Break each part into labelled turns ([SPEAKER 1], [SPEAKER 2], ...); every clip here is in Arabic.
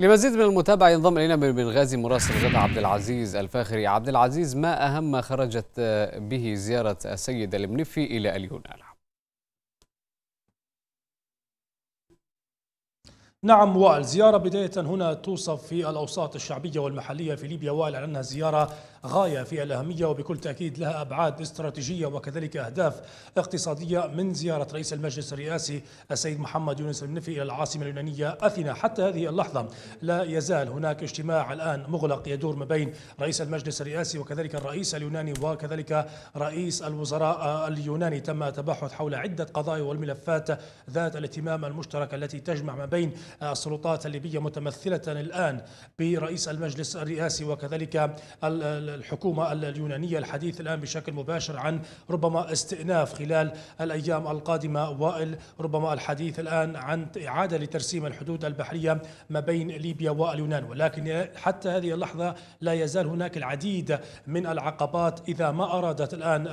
[SPEAKER 1] لمزيد من المتابعة ينضم إلينا من بنغازي مراسل غدا عبد العزيز الفاخري عبد العزيز ما أهم ما خرجت به زيارة السيد المنفي إلى اليونان
[SPEAKER 2] نعم والزيارة بداية هنا توصف في الأوساط الشعبية والمحلية في ليبيا وائل أنها زيارة غاية في الأهمية وبكل تأكيد لها أبعاد استراتيجية وكذلك أهداف اقتصادية من زيارة رئيس المجلس الرئاسي السيد محمد يونس النفي إلى العاصمة اليونانية أثينا حتى هذه اللحظة لا يزال هناك اجتماع الآن مغلق يدور ما بين رئيس المجلس الرئاسي وكذلك الرئيس اليوناني وكذلك رئيس الوزراء اليوناني تم تبحث حول عدة قضايا والملفات ذات الاهتمام المشترك التي تجمع ما بين السلطات آه، الليبية متمثلة الآن برئيس المجلس الرئاسي وكذلك الحكومة اليونانية الحديث الآن بشكل مباشر عن ربما استئناف خلال الأيام القادمة وربما الحديث الآن عن إعادة لترسيم الحدود البحرية ما بين ليبيا واليونان ولكن حتى هذه اللحظة لا يزال هناك العديد من العقبات إذا ما أرادت الآن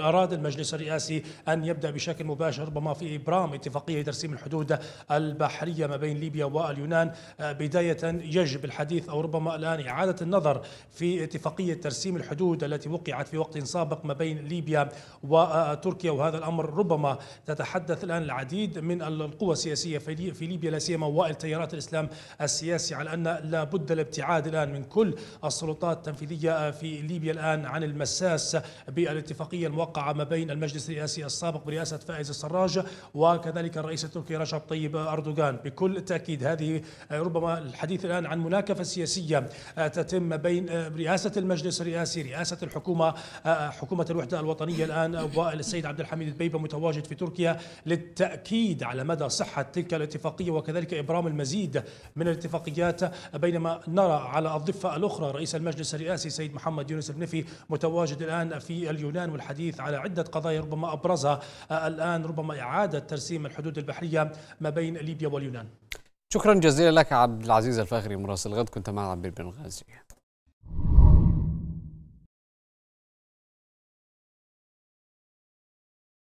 [SPEAKER 2] أراد المجلس الرئاسي أن يبدأ بشكل مباشر ربما في إبرام اتفاقية ترسيم الحدود البحرية ما بين بين ليبيا واليونان آه، بداية يجب الحديث أو ربما الآن إعادة النظر في اتفاقية ترسيم الحدود التي وقعت في وقت سابق ما بين ليبيا وتركيا وهذا الأمر ربما تتحدث الآن العديد من القوى السياسية في ليبيا لا سيما وائل تيارات الإسلام السياسي على أن لا بد الابتعاد الآن من كل السلطات التنفيذية آه، في ليبيا الآن عن المساس بالاتفاقية الموقعة ما بين المجلس الرئاسي السابق برئاسة فائز السراج وكذلك الرئيس التركي رجب طيب أردوغان بكل بكل تاكيد هذه آه، ربما الحديث الان عن مناكفه سياسيه آه، تتم بين آه، رئاسه المجلس الرئاسي رئاسه الحكومه حكومه الوحده الوطنيه الان والسيد عبد الحميد البيبه متواجد في تركيا للتاكيد على مدى صحه تلك الاتفاقيه وكذلك ابرام المزيد من الاتفاقيات بينما نرى على الضفه الاخرى رئيس المجلس الرئاسي سيد محمد يونس النفي متواجد الان في اليونان والحديث على عده قضايا ربما ابرزها الان ربما اعاده ترسيم الحدود البحريه ما بين ليبيا واليونان
[SPEAKER 1] شكرا جزيلا لك عبد العزيز الفاخري مراسل غد كنت معنا عبير بن غازي